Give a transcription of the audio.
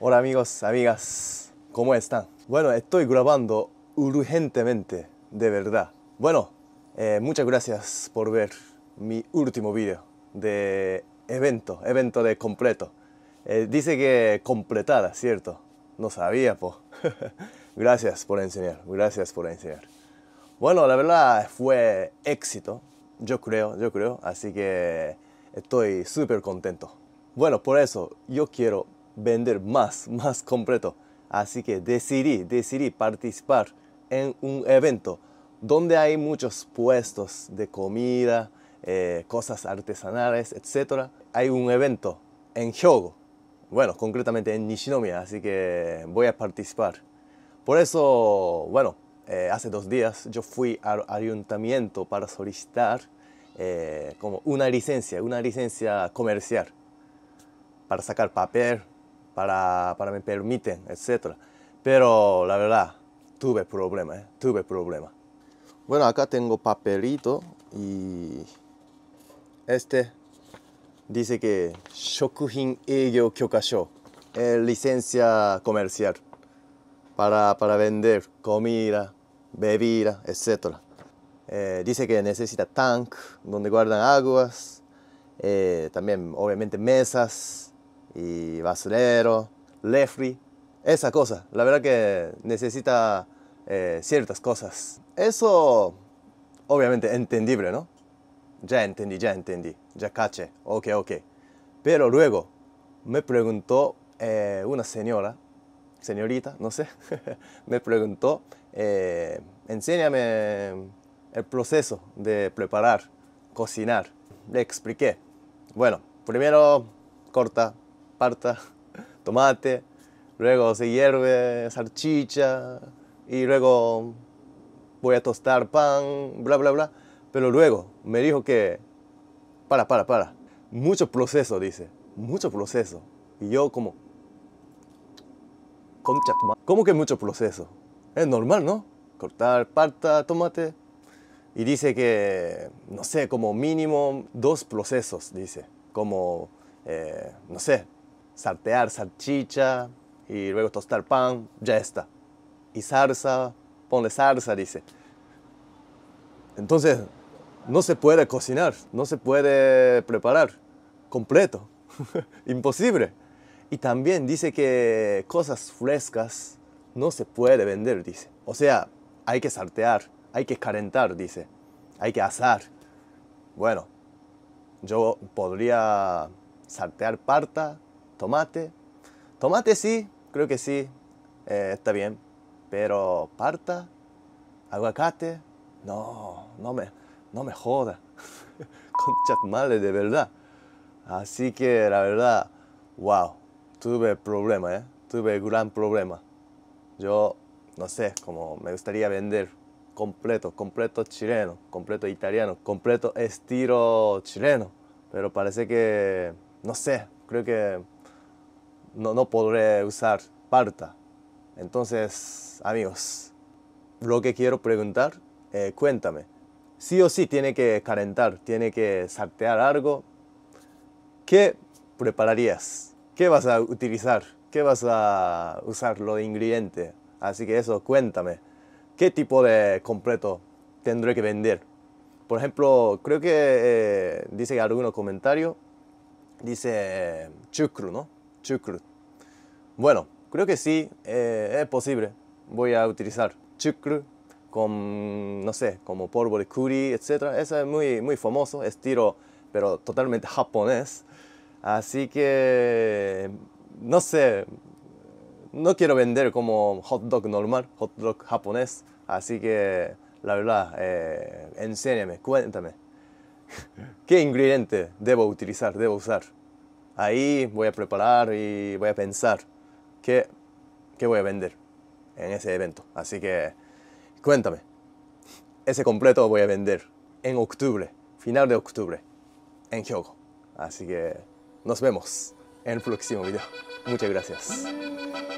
Hola amigos, amigas, ¿cómo están? Bueno, estoy grabando urgentemente, de verdad. Bueno, eh, muchas gracias por ver mi último vídeo de evento, evento de completo. Eh, dice que completada, ¿cierto? No sabía, po. gracias por enseñar, gracias por enseñar. Bueno, la verdad fue éxito, yo creo, yo creo, así que estoy súper contento. Bueno, por eso yo quiero vender más, más completo. Así que decidí, decidí participar en un evento donde hay muchos puestos de comida, eh, cosas artesanales, etc. Hay un evento en Hyogo, bueno, concretamente en Nishinomiya, así que voy a participar. Por eso, bueno, eh, hace dos días yo fui al ayuntamiento para solicitar eh, como una licencia, una licencia comercial para sacar papel para, para me permiten, etc. Pero la verdad, tuve problemas, ¿eh? tuve problemas. Bueno, acá tengo papelito y este dice que Shokuhin Eigyo Kyokasho, eh, licencia comercial para, para, vender comida, bebida, etc. Eh, dice que necesita tanque donde guardan aguas, eh, también obviamente mesas, y basurero, lefri, esa cosa. La verdad que necesita eh, ciertas cosas. Eso, obviamente, entendible, ¿no? Ya entendí, ya entendí, ya caché, ok, ok. Pero luego me preguntó eh, una señora, señorita, no sé, me preguntó, eh, enséñame el proceso de preparar, cocinar. Le expliqué. Bueno, primero corta parta, tomate, luego se hierve salchicha y luego voy a tostar pan, bla, bla, bla. Pero luego me dijo que, para, para, para, mucho proceso, dice, mucho proceso. Y yo como, concha, ¿cómo que mucho proceso? Es normal, ¿no? Cortar parta, tomate. Y dice que, no sé, como mínimo dos procesos, dice. Como, eh, no sé, saltear salchicha y luego tostar pan, ya está. Y salsa, ponle salsa, dice. Entonces, no se puede cocinar, no se puede preparar completo, imposible. Y también dice que cosas frescas no se puede vender, dice. O sea, hay que saltear hay que calentar, dice. Hay que asar. Bueno, yo podría saltear parta tomate. Tomate sí, creo que sí, eh, está bien. Pero parta, aguacate, no, no me, no me joda. con madre, de verdad. Así que la verdad, wow, tuve problema, ¿eh? Tuve gran problema. Yo, no sé, como me gustaría vender completo, completo chileno, completo italiano, completo estilo chileno. Pero parece que, no sé, creo que no, no podré usar Parta. Entonces, amigos, lo que quiero preguntar, eh, cuéntame. Sí o sí tiene que calentar, tiene que saltear algo. ¿Qué prepararías? ¿Qué vas a utilizar? ¿Qué vas a usar los ingredientes? Así que eso, cuéntame. ¿Qué tipo de completo tendré que vender? Por ejemplo, creo que eh, dice algunos comentario, dice eh, ¿no? chucrut, Bueno, creo que sí, eh, es posible. Voy a utilizar chucrut con, no sé, como polvo de curry, etc. es muy, muy famoso, estilo, pero totalmente japonés. Así que, no sé, no quiero vender como hot dog normal, hot dog japonés. Así que, la verdad, eh, enséñame, cuéntame. ¿Qué ingrediente debo utilizar, debo usar? Ahí voy a preparar y voy a pensar qué, voy a vender en ese evento. Así que cuéntame, ese completo voy a vender en octubre, final de octubre, en Hyogo. Así que nos vemos en el próximo video. Muchas gracias.